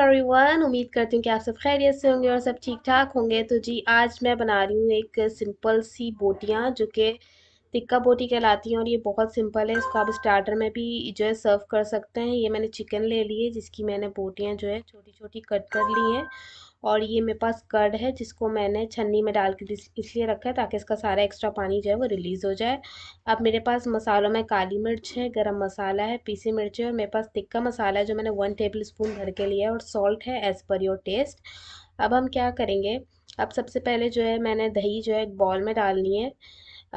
everyone उम्मीद करती हूँ कि आप सब खैरियत से होंगे और सब ठीक ठाक होंगे तो जी आज मैं बना रही हूँ एक सिंपल सी बोटियाँ जो कि टिक्का बोटी कहलाती हैं और ये बहुत सिंपल है इसको आप स्टार्टर में भी जो है सर्व कर सकते हैं ये मैंने चिकन ले ली है जिसकी मैंने बोटियाँ जो है छोटी छोटी कट कर ली हैं और ये मेरे पास कर्ड है जिसको मैंने छन्नी में डाल के इसलिए रखा है ताकि इसका सारा एक्स्ट्रा पानी जो है वो रिलीज़ हो जाए अब मेरे पास मसालों में काली मिर्च है गरम मसाला है पीसी मिर्च है और मेरे पास तिक्का मसाला है जो मैंने वन टेबल स्पून भर के लिया है और सॉल्ट है एज़ पर योर टेस्ट अब हम क्या करेंगे अब सबसे पहले जो है मैंने दही जो है एक बॉल में डालनी है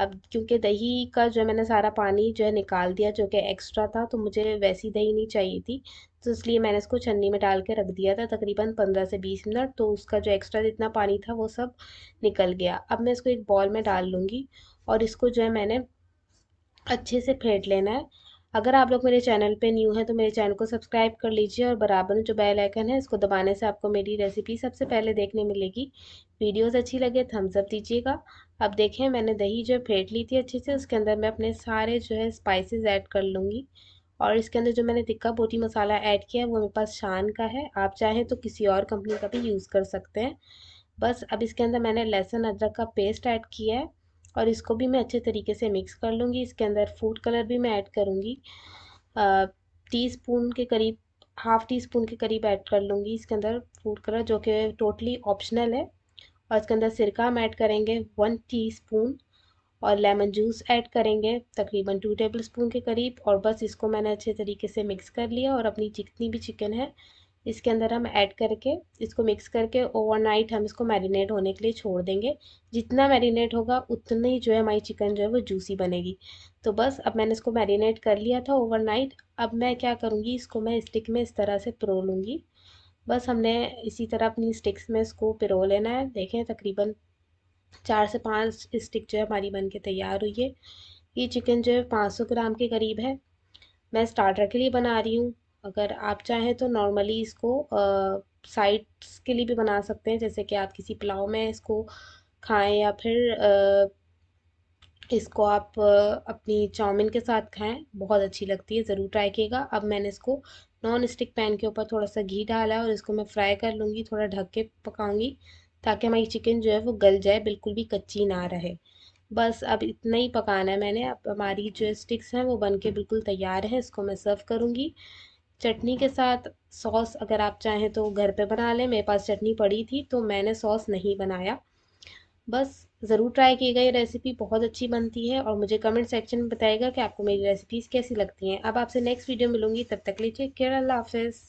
अब क्योंकि दही का जो मैंने सारा पानी जो है निकाल दिया जो कि एक्स्ट्रा था तो मुझे वैसी दही नहीं चाहिए थी तो इसलिए मैंने इसको छन्नी में डाल के रख दिया था तकरीबन पंद्रह से बीस मिनट तो उसका जो एक्स्ट्रा जितना पानी था वो सब निकल गया अब मैं इसको एक बॉल में डाल लूँगी और इसको जो है मैंने अच्छे से फेंट लेना है अगर आप लोग मेरे चैनल पे न्यू हैं तो मेरे चैनल को सब्सक्राइब कर लीजिए और बराबर जो बेल आइकन है इसको दबाने से आपको मेरी रेसिपी सबसे पहले देखने मिलेगी वीडियोस अच्छी लगे थम्सअप दीजिएगा अब देखें मैंने दही जो है फेंट ली थी अच्छे से उसके अंदर मैं अपने सारे जो है स्पाइसेस ऐड कर लूँगी और इसके अंदर जो मैंने तिक्का बोटी मसाला ऐड किया है वो मेरे पास शान का है आप चाहें तो किसी और कंपनी का भी यूज़ कर सकते हैं बस अब इसके अंदर मैंने लहसुन अदरक का पेस्ट ऐड किया है और इसको भी मैं अच्छे तरीके से मिक्स कर लूँगी इसके अंदर फूड कलर भी मैं ऐड करूँगी टी स्पून के करीब हाफ़ टी स्पून के करीब ऐड कर लूँगी इसके अंदर फूड कलर जो कि टोटली ऑप्शनल है और इसके अंदर सिरका हम ऐड करेंगे वन टी स्पून और लेमन जूस ऐड करेंगे तकरीबन टू टेबल स्पून के करीब और बस इसको मैंने अच्छे तरीके से मिक्स कर लिया और अपनी जितनी भी चिकन है इसके अंदर हम ऐड करके इसको मिक्स करके ओवरनाइट हम इसको मैरिनेट होने के लिए छोड़ देंगे जितना मैरिनेट होगा उतनी जो है हमारी चिकन जो है वो जूसी बनेगी तो बस अब मैंने इसको मैरिनेट कर लिया था ओवरनाइट अब मैं क्या करूँगी इसको मैं स्टिक में इस तरह से पिरो लूँगी बस हमने इसी तरह अपनी स्टिक्स में इसको पिरो लेना है देखें तकरीबन चार से पाँच स्टिक जो है हमारी बन के तैयार हुई है ये चिकन जो है पाँच सौ ग्राम के करीब है मैं स्टार्टर के लिए बना रही हूँ अगर आप चाहें तो नॉर्मली इसको साइड्स के लिए भी बना सकते हैं जैसे कि आप किसी पुलाव में इसको खाएं या फिर आ, इसको आप अपनी चाउमिन के साथ खाएं बहुत अच्छी लगती है ज़रूर ट्राई कीजिएगा अब मैंने इसको नॉन स्टिक पैन के ऊपर थोड़ा सा घी डाला है और इसको मैं फ्राई कर लूँगी थोड़ा ढक के पकाऊँगी ताकि हमारी चिकन जो है वो गल जाए बिल्कुल भी कच्ची ना रहे बस अब इतना ही पकाना है मैंने अब हमारी जो स्टिक्स हैं वो बन के बिल्कुल तैयार है इसको मैं सर्व करूँगी चटनी के साथ सॉस अगर आप चाहें तो घर पे बना लें मेरे पास चटनी पड़ी थी तो मैंने सॉस नहीं बनाया बस ज़रूर ट्राई कीजिएगा ये रेसिपी बहुत अच्छी बनती है और मुझे कमेंट सेक्शन में बताइएगा कि आपको मेरी रेसिपीज़ कैसी लगती हैं अब आपसे नेक्स्ट वीडियो मिलूँगी तब तक लीजिए केयर अल्लाह हाफिज़